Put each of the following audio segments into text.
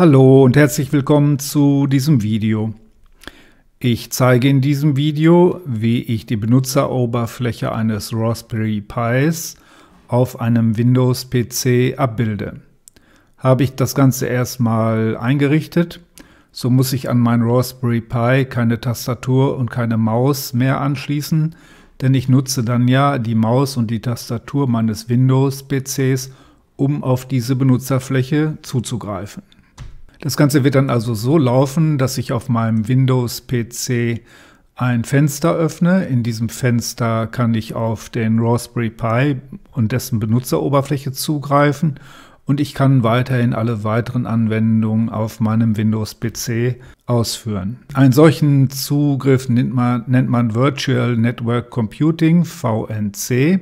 Hallo und herzlich willkommen zu diesem Video. Ich zeige in diesem Video, wie ich die Benutzeroberfläche eines Raspberry Pis auf einem Windows-PC abbilde. Habe ich das Ganze erstmal eingerichtet, so muss ich an mein Raspberry Pi keine Tastatur und keine Maus mehr anschließen, denn ich nutze dann ja die Maus und die Tastatur meines Windows-PCs, um auf diese Benutzerfläche zuzugreifen. Das Ganze wird dann also so laufen, dass ich auf meinem Windows-PC ein Fenster öffne. In diesem Fenster kann ich auf den Raspberry Pi und dessen Benutzeroberfläche zugreifen und ich kann weiterhin alle weiteren Anwendungen auf meinem Windows-PC ausführen. Einen solchen Zugriff nennt man, nennt man Virtual Network Computing, VNC.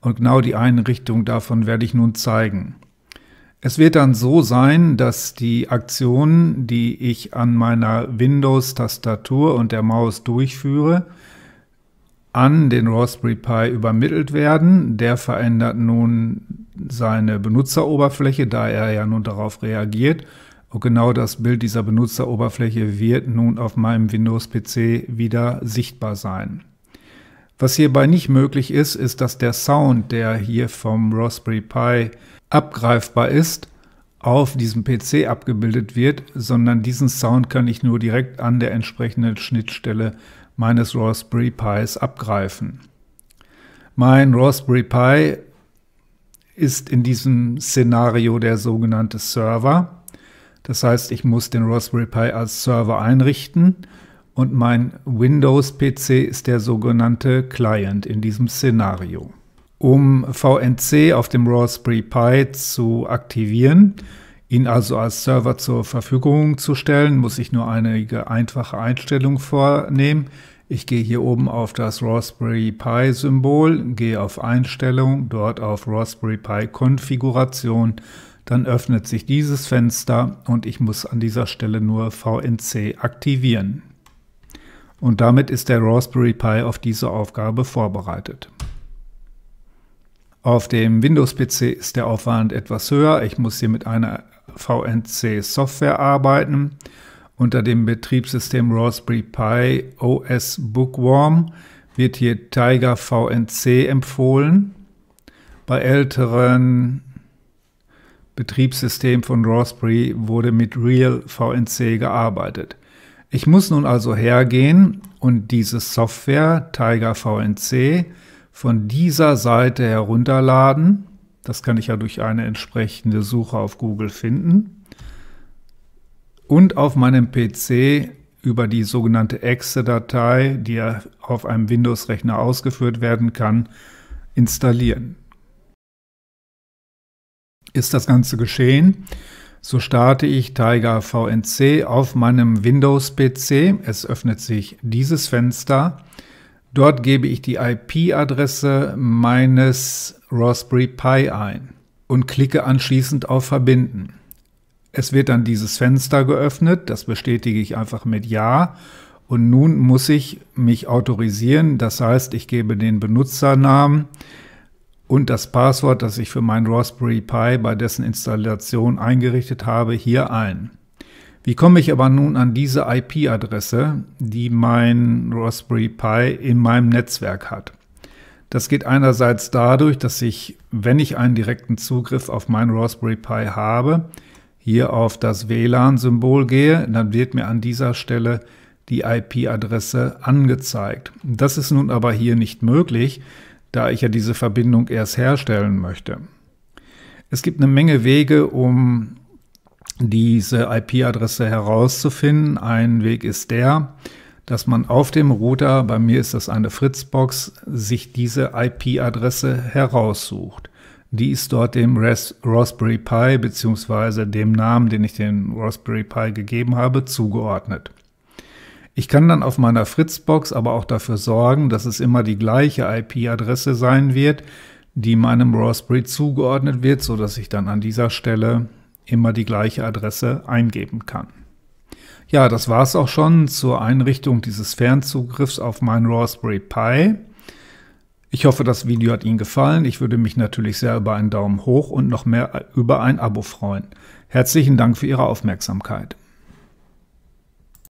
Und genau die Einrichtung davon werde ich nun zeigen. Es wird dann so sein, dass die Aktionen, die ich an meiner Windows-Tastatur und der Maus durchführe, an den Raspberry Pi übermittelt werden. Der verändert nun seine Benutzeroberfläche, da er ja nun darauf reagiert. Und genau das Bild dieser Benutzeroberfläche wird nun auf meinem Windows-PC wieder sichtbar sein. Was hierbei nicht möglich ist, ist, dass der Sound, der hier vom Raspberry Pi abgreifbar ist, auf diesem PC abgebildet wird, sondern diesen Sound kann ich nur direkt an der entsprechenden Schnittstelle meines Raspberry Pis abgreifen. Mein Raspberry Pi ist in diesem Szenario der sogenannte Server. Das heißt, ich muss den Raspberry Pi als Server einrichten und mein Windows-PC ist der sogenannte Client in diesem Szenario um VNC auf dem Raspberry Pi zu aktivieren, ihn also als Server zur Verfügung zu stellen, muss ich nur einige einfache Einstellungen vornehmen. Ich gehe hier oben auf das Raspberry Pi Symbol, gehe auf Einstellung, dort auf Raspberry Pi Konfiguration, dann öffnet sich dieses Fenster und ich muss an dieser Stelle nur VNC aktivieren. Und damit ist der Raspberry Pi auf diese Aufgabe vorbereitet. Auf dem Windows-PC ist der Aufwand etwas höher. Ich muss hier mit einer VNC-Software arbeiten. Unter dem Betriebssystem Raspberry Pi OS Bookworm wird hier Tiger VNC empfohlen. Bei älteren Betriebssystemen von Raspberry wurde mit Real VNC gearbeitet. Ich muss nun also hergehen und diese Software Tiger VNC von dieser Seite herunterladen. Das kann ich ja durch eine entsprechende Suche auf Google finden. Und auf meinem PC über die sogenannte Exe-Datei, die auf einem Windows-Rechner ausgeführt werden kann, installieren. Ist das Ganze geschehen, so starte ich Tiger VNC auf meinem Windows-PC. Es öffnet sich dieses Fenster. Dort gebe ich die IP-Adresse meines Raspberry Pi ein und klicke anschließend auf Verbinden. Es wird dann dieses Fenster geöffnet, das bestätige ich einfach mit Ja und nun muss ich mich autorisieren, das heißt ich gebe den Benutzernamen und das Passwort, das ich für meinen Raspberry Pi bei dessen Installation eingerichtet habe, hier ein. Wie komme ich aber nun an diese IP-Adresse, die mein Raspberry Pi in meinem Netzwerk hat? Das geht einerseits dadurch, dass ich, wenn ich einen direkten Zugriff auf mein Raspberry Pi habe, hier auf das WLAN-Symbol gehe, dann wird mir an dieser Stelle die IP-Adresse angezeigt. Das ist nun aber hier nicht möglich, da ich ja diese Verbindung erst herstellen möchte. Es gibt eine Menge Wege, um diese IP-Adresse herauszufinden. Ein Weg ist der, dass man auf dem Router, bei mir ist das eine Fritzbox, sich diese IP-Adresse heraussucht. Die ist dort dem Raspberry Pi beziehungsweise dem Namen, den ich dem Raspberry Pi gegeben habe, zugeordnet. Ich kann dann auf meiner Fritzbox aber auch dafür sorgen, dass es immer die gleiche IP-Adresse sein wird, die meinem Raspberry zugeordnet wird, so dass ich dann an dieser Stelle immer die gleiche Adresse eingeben kann. Ja, das war es auch schon zur Einrichtung dieses Fernzugriffs auf meinen Raspberry Pi. Ich hoffe, das Video hat Ihnen gefallen. Ich würde mich natürlich sehr über einen Daumen hoch und noch mehr über ein Abo freuen. Herzlichen Dank für Ihre Aufmerksamkeit.